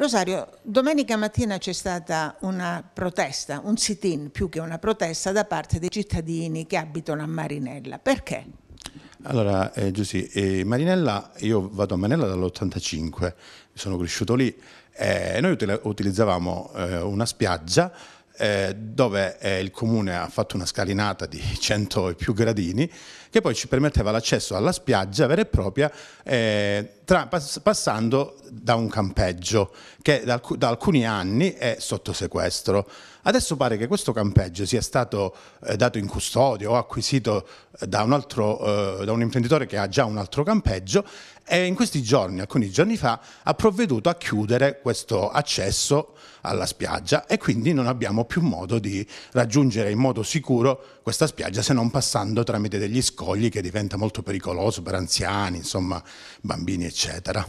Rosario, domenica mattina c'è stata una protesta, un sit-in più che una protesta da parte dei cittadini che abitano a Marinella. Perché? Allora, eh, Giussi, eh, Marinella, io vado a Marinella dall'85, sono cresciuto lì e eh, noi utilizzavamo eh, una spiaggia eh, dove eh, il comune ha fatto una scalinata di 100 e più gradini che poi ci permetteva l'accesso alla spiaggia vera e propria eh, tra, pass passando da un campeggio che da, alc da, alcuni anni è sotto sequestro. Adesso pare che questo campeggio sia stato eh, dato in custodia o acquisito da un, altro, eh, da un imprenditore che ha già un altro campeggio e in questi giorni, alcuni giorni fa, ha provveduto a chiudere questo accesso alla spiaggia e quindi non abbiamo più modo di raggiungere in modo sicuro questa spiaggia se non passando tramite degli scogli che diventa molto pericoloso per anziani, insomma, bambini eccetera.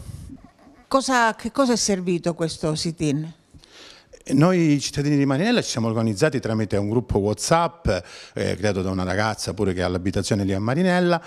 Cosa, che cosa è servito questo sit-in? Noi cittadini di Marinella ci siamo organizzati tramite un gruppo Whatsapp eh, creato da una ragazza pure che ha l'abitazione lì a Marinella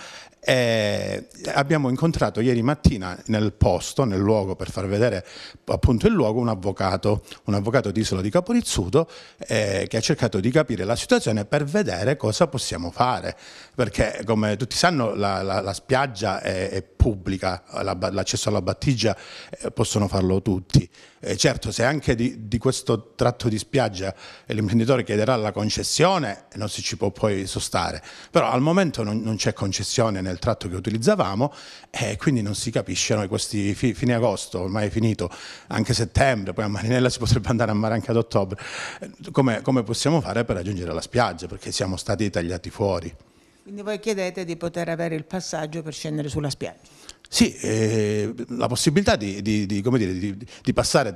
e eh, abbiamo incontrato ieri mattina nel posto, nel luogo, per far vedere appunto il luogo, un avvocato, un avvocato di Isola di Caporizzuto eh, che ha cercato di capire la situazione per vedere cosa possiamo fare, perché come tutti sanno la, la, la spiaggia è, è pubblica, l'accesso alla battigia eh, possono farlo tutti. E eh, certo, se anche di, di questo tratto di spiaggia l'imprenditore chiederà la concessione, non si ci può poi sostare, però al momento non, non c'è concessione nel il tratto che utilizzavamo e eh, quindi non si capisce noi questi fi, fine agosto, ormai è finito, anche settembre, poi a Marinella si potrebbe andare a mare anche ad ottobre, eh, come, come possiamo fare per raggiungere la spiaggia perché siamo stati tagliati fuori. Quindi voi chiedete di poter avere il passaggio per scendere sulla spiaggia? Sì, eh, la possibilità di, di, di, dire, di passare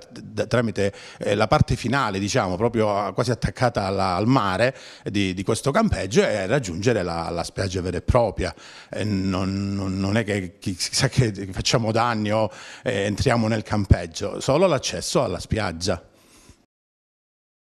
tramite eh, la parte finale, diciamo, proprio quasi attaccata alla, al mare di, questo campeggio e raggiungere la, la spiaggia vera e propria. Eh, non, non, è che chissà che facciamo danni o eh, entriamo nel campeggio, solo l'accesso alla spiaggia.